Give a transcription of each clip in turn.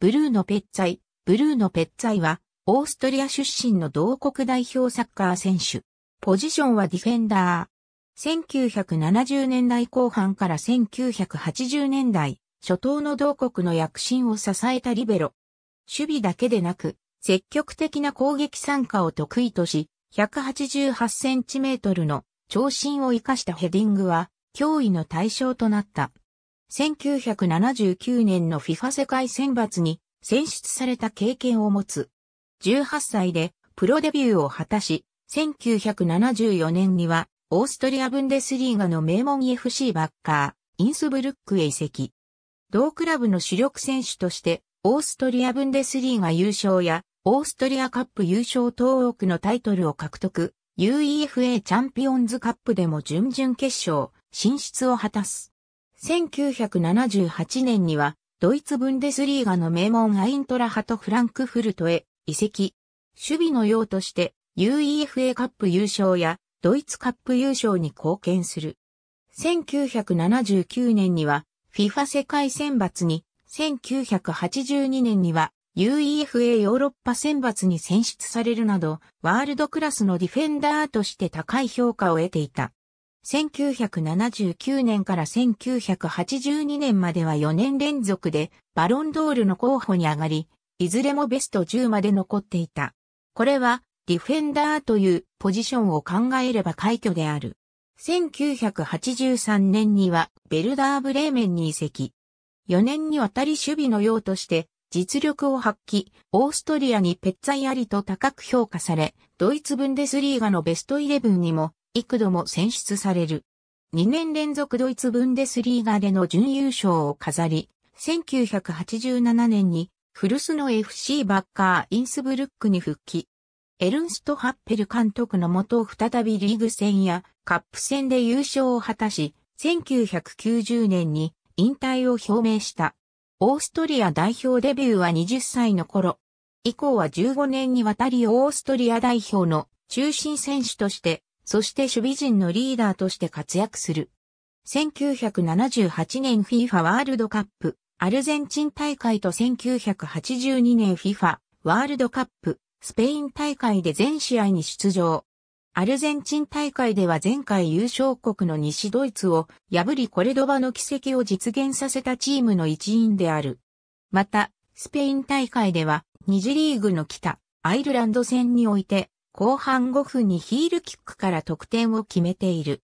ブルーノ・ペッツァイ。ブルーノ・ペッツァイは、オーストリア出身の同国代表サッカー選手。ポジションはディフェンダー。1970年代後半から1980年代、初頭の同国の躍進を支えたリベロ。守備だけでなく、積極的な攻撃参加を得意とし、188センチメートルの長身を生かしたヘディングは、脅威の対象となった。1979年の FIFA 世界選抜に選出された経験を持つ。18歳でプロデビューを果たし、1974年にはオーストリアブンデスリーガの名門 FC バッカー、インスブルックへ移籍。同クラブの主力選手として、オーストリアブンデスリーガ優勝や、オーストリアカップ優勝東くのタイトルを獲得、UEFA チャンピオンズカップでも準々決勝進出を果たす。1978年には、ドイツブンデスリーガの名門アイントラハトフランクフルトへ移籍。守備の用として UEFA カップ優勝やドイツカップ優勝に貢献する。1979年には FIFA 世界選抜に、1982年には UEFA ヨーロッパ選抜に選出されるなど、ワールドクラスのディフェンダーとして高い評価を得ていた。1979年から1982年までは4年連続でバロンドールの候補に上がり、いずれもベスト10まで残っていた。これはディフェンダーというポジションを考えれば快挙である。1983年にはベルダーブレーメンに移籍。4年にわたり守備の用として実力を発揮、オーストリアにペッツァイアリと高く評価され、ドイツブンデスリーガのベストイレブンにも幾度も選出される。2年連続ドイツブンデスリーガでの準優勝を飾り、1987年に古巣の FC バッカーインスブルックに復帰。エルンスト・ハッペル監督のもと再びリーグ戦やカップ戦で優勝を果たし、1990年に引退を表明した。オーストリア代表デビューは20歳の頃。以降は15年にわたりオーストリア代表の中心選手としてそして守備陣のリーダーとして活躍する。1978年 FIFA ワールドカップ、アルゼンチン大会と1982年 FIFA ワールドカップ、スペイン大会で全試合に出場。アルゼンチン大会では前回優勝国の西ドイツを破りコレドバの奇跡を実現させたチームの一員である。また、スペイン大会では2次リーグの北アイルランド戦において後半5分にヒールキックから得点を決めている。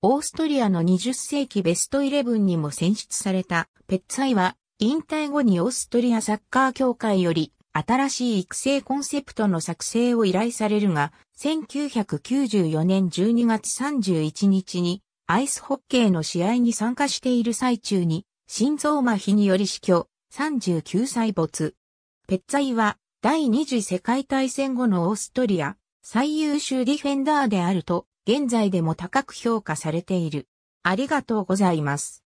オーストリアの20世紀ベストイレブンにも選出されたペッツァイは引退後にオーストリアサッカー協会より新しい育成コンセプトの作成を依頼されるが、1994年12月31日にアイスホッケーの試合に参加している最中に心臓麻痺により死去、39歳没。ペッツァイは第二次世界大戦後のオーストリア、最優秀ディフェンダーであると、現在でも高く評価されている。ありがとうございます。